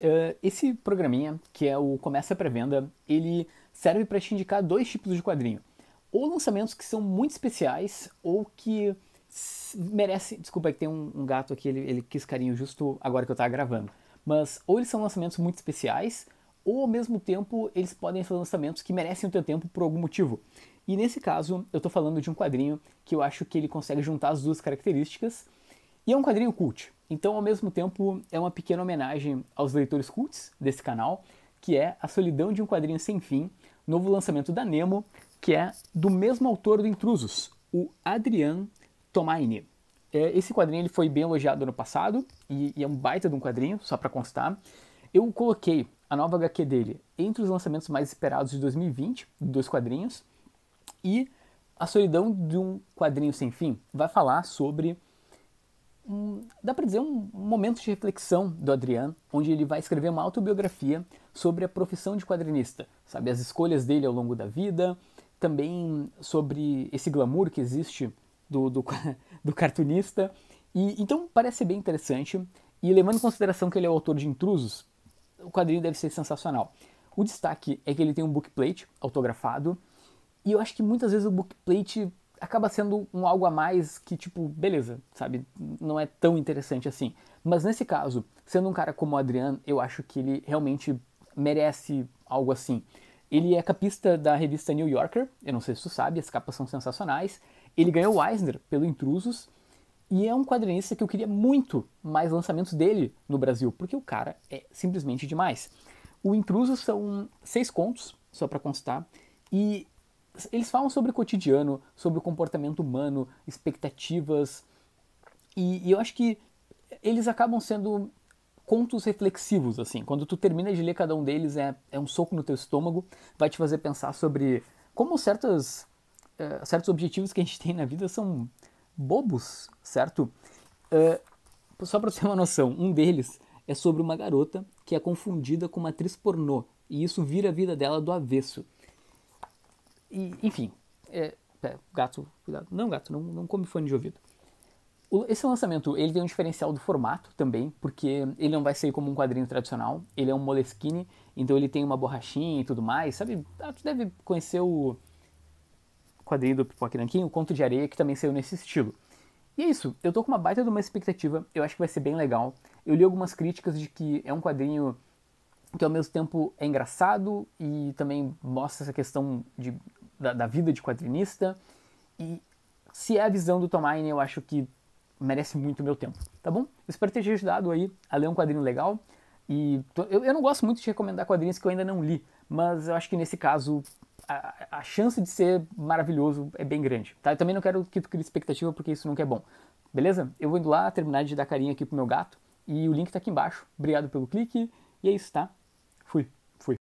Eh, esse programinha, que é o Começa a Pré-Venda, ele serve para te indicar dois tipos de quadrinho. Ou lançamentos que são muito especiais, ou que merecem... Desculpa, é que tem um, um, gato aqui, ele, ele quis carinho justo agora que eu estava gravando. Mas ou eles são lançamentos muito especiais, ou ao mesmo tempo eles podem ser lançamentos que merecem o teu tempo por algum motivo. E nesse caso, eu estou falando de um quadrinho que eu acho que ele consegue juntar as duas características, e é um quadrinho cult. Então, ao mesmo tempo, é uma pequena homenagem aos leitores cults desse canal, que é A Solidão de um Quadrinho Sem Fim, novo lançamento da Nemo, que é do mesmo autor do Intrusos, o Adrian Tomaini. É, esse quadrinho ele foi bem elogiado ano passado, e, e é um baita de um quadrinho, só para constar. Eu coloquei a nova HQ dele entre os lançamentos mais esperados de 2020, dois quadrinhos, e A Solidão de um Quadrinho Sem Fim vai falar sobre um, dá para dizer um momento de reflexão do Adriano, onde ele vai escrever uma autobiografia sobre a profissão de quadrinista, sabe as escolhas dele ao longo da vida, também sobre esse glamour que existe do, do, do cartunista. E então parece bem interessante. E levando em consideração que ele é o autor de Intrusos, o quadrinho deve ser sensacional. O destaque é que ele tem um bookplate autografado, e eu acho que muitas vezes o bookplate acaba sendo um algo a mais que, tipo, beleza, sabe? Não é tão interessante assim. Mas nesse caso, sendo um cara como o Adrian, eu acho que ele realmente merece algo assim. Ele é capista da revista New Yorker, eu não sei se tu sabe, as capas são sensacionais. Ele ganhou o Eisner pelo Intrusos, e é um quadrinista que eu queria muito mais lançamentos dele no Brasil, porque o cara é simplesmente demais. O Intrusos são seis contos, só para constar, e eles falam sobre o cotidiano, sobre o comportamento humano, expectativas, e, e eu acho que eles acabam sendo contos reflexivos, assim. Quando tu termina de ler cada um deles, é, é um soco no teu estômago, vai te fazer pensar sobre como certas, eh, certos objetivos que a gente tem na vida são bobos, certo? Eh, só pra ter uma noção, um deles é sobre uma garota que é confundida com uma atriz pornô, e isso vira a vida dela do avesso. E, enfim, é, pera, gato, cuidado. Não, gato, não, não come fone de ouvido. O, esse lançamento, ele tem um diferencial do formato também, porque ele não vai sair como um quadrinho tradicional, ele é um Moleskine, então ele tem uma borrachinha e tudo mais, sabe? Ah, tu deve conhecer o quadrinho do Pipoque Nanquim, o Conto de Areia, que também saiu nesse estilo. E é isso, eu tô com uma baita de uma expectativa, eu acho que vai ser bem legal. Eu li algumas críticas de que é um quadrinho que ao mesmo tempo é engraçado e também mostra essa questão de da, da vida de quadrinista. E se é a visão do Tom eu acho que merece muito o meu tempo, tá bom? espero ter te ajudado aí a ler um quadrinho legal. E tô, eu, eu não gosto muito de recomendar quadrinhos que eu ainda não li, mas eu acho que nesse caso a, a, chance de ser maravilhoso é bem grande, tá? Eu também não quero que tu crie expectativa porque isso nunca é bom, beleza? Eu vou indo lá terminar de dar carinho aqui pro meu gato e o link tá aqui embaixo. Obrigado pelo clique e é isso, tá?